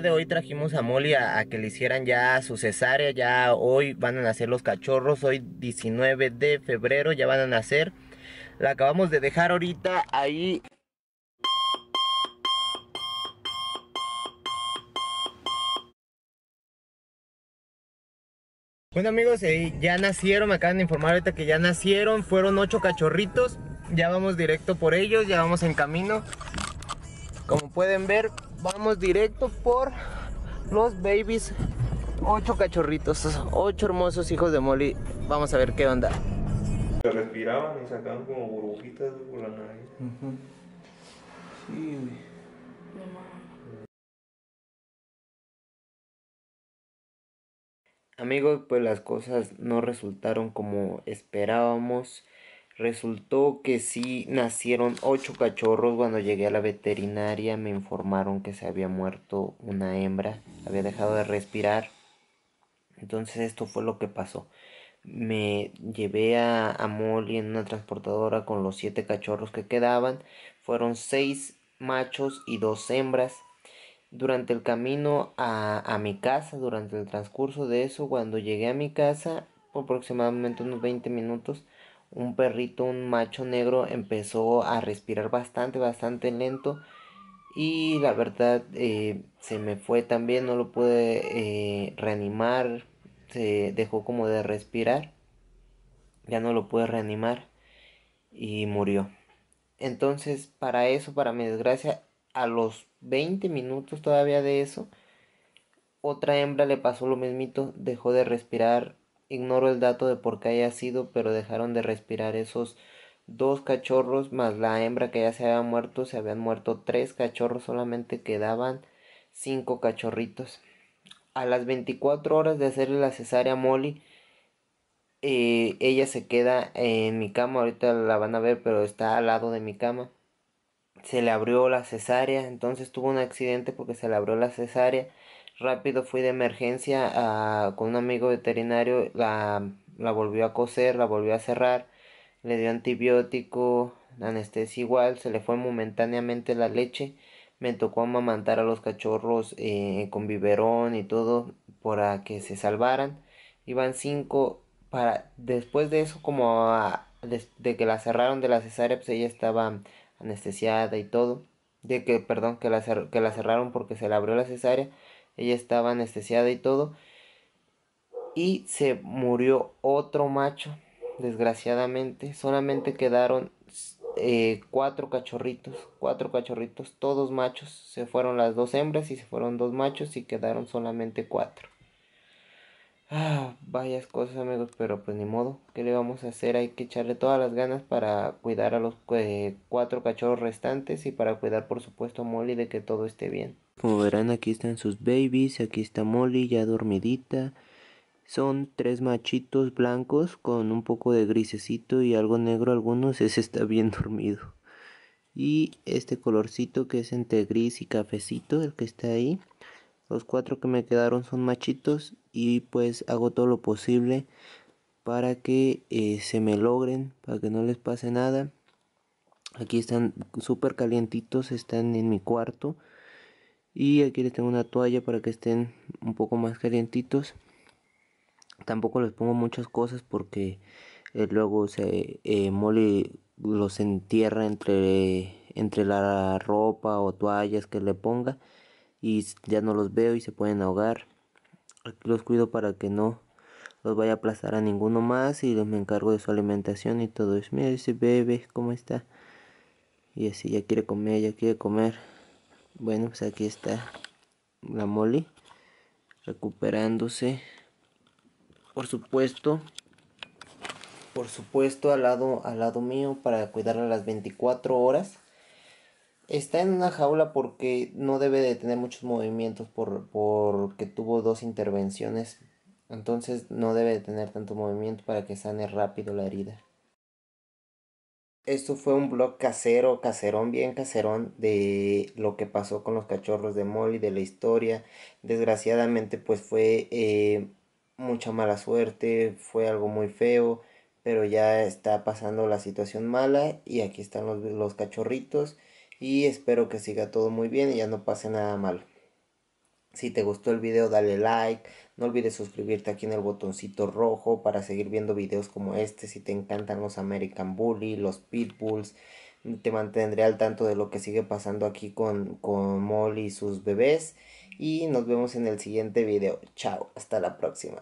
de hoy trajimos a Molly a, que le hicieran ya su cesárea. Ya hoy van a nacer los cachorros. Hoy 19 de febrero ya van a nacer. La acabamos de dejar ahorita ahí. Bueno amigos, eh, ya nacieron, me acaban de informar ahorita que ya nacieron, fueron 8 cachorritos, ya vamos directo por ellos, ya vamos en camino. Como pueden ver, vamos directo por los babies. Ocho cachorritos, ocho hermosos hijos de Molly. Vamos a ver qué onda. Se respiraban y sacaban como burbujitas por la nariz. Amigos, pues las cosas no resultaron como esperábamos. Resultó que sí nacieron ocho cachorros. Cuando llegué a la veterinaria me informaron que se había muerto una hembra, había dejado de respirar. Entonces esto fue lo que pasó. Me llevé a, a Molly en una transportadora con los siete cachorros que quedaban. Fueron seis machos y dos hembras. Durante el camino a, a mi casa, durante el transcurso de eso, cuando llegué a mi casa, aproximadamente unos 20 minutos, un perrito, un macho negro, empezó a respirar bastante, bastante lento. Y la verdad eh, se me fue también, no lo pude eh, reanimar, se dejó como de respirar. Ya no lo pude reanimar y murió. Entonces, para eso, para mi desgracia, a los 20 minutos todavía de eso, otra hembra le pasó lo mismito, dejó de respirar Ignoro el dato de por qué haya sido, pero dejaron de respirar esos dos cachorros más la hembra que ya se había muerto. Se habían muerto tres cachorros, solamente quedaban cinco cachorritos. A las 24 horas de hacerle la cesárea a Molly, eh, ella se queda en mi cama. Ahorita la van a ver, pero está al lado de mi cama se le abrió la cesárea, entonces tuvo un accidente porque se le abrió la cesárea. Rápido fui de emergencia con un amigo veterinario, la, la volvió a coser, la volvió a cerrar, le dio antibiótico, anestesia igual, se le fue momentáneamente la leche. Me tocó amamantar a los cachorros eh, con biberón y todo para que se salvaran. Iban cinco para después de eso como de que la cerraron de la cesárea pues ella estaba anestesiada y todo, de que, perdón, que la, que la cerraron porque se le abrió la cesárea, ella estaba anestesiada y todo, y se murió otro macho, desgraciadamente, solamente quedaron eh, cuatro cachorritos, cuatro cachorritos, todos machos, se fueron las dos hembras y se fueron dos machos y quedaron solamente cuatro. Ah, varias cosas amigos, pero pues ni modo, ¿qué le vamos a hacer? Hay que echarle todas las ganas para cuidar a los eh, cuatro cachorros restantes y para cuidar por supuesto a Molly de que todo esté bien. Como verán aquí están sus babies, aquí está Molly ya dormidita. Son tres machitos blancos con un poco de grisecito y algo negro algunos, ese está bien dormido. Y este colorcito que es entre gris y cafecito, el que está ahí, los cuatro que me quedaron son machitos y pues hago todo lo posible para que eh, se me logren, para que no les pase nada. Aquí están súper calientitos, están en mi cuarto. Y aquí les tengo una toalla para que estén un poco más calientitos. Tampoco les pongo muchas cosas porque eh, luego se eh, mole los entierra entre, entre la ropa o toallas que le ponga y ya no los veo y se pueden ahogar. Aquí Los cuido para que no los vaya a aplastar a ninguno más y me encargo de su alimentación y todo eso. Mira ese bebé, ¿cómo está? Y así ya quiere comer, ya quiere comer. Bueno, pues aquí está la Molly recuperándose. Por supuesto, por supuesto al lado al lado mío para cuidarla las 24 horas Está en una jaula porque no debe de tener muchos movimientos por, porque tuvo dos intervenciones. Entonces no debe de tener tanto movimiento para que sane rápido la herida. Esto fue un blog casero, caserón, bien caserón, de lo que pasó con los cachorros de Molly, de la historia. Desgraciadamente pues fue eh, mucha mala suerte, fue algo muy feo, pero ya está pasando la situación mala y aquí están los, los cachorritos y espero que siga todo muy bien y ya no pase nada mal. Si te gustó el video dale like, no olvides suscribirte aquí en el botoncito rojo para seguir viendo videos como este, si te encantan los American Bully, los Pitbulls, te mantendré al tanto de lo que sigue pasando aquí con, con Molly y sus bebés y nos vemos en el siguiente video, chao, hasta la próxima.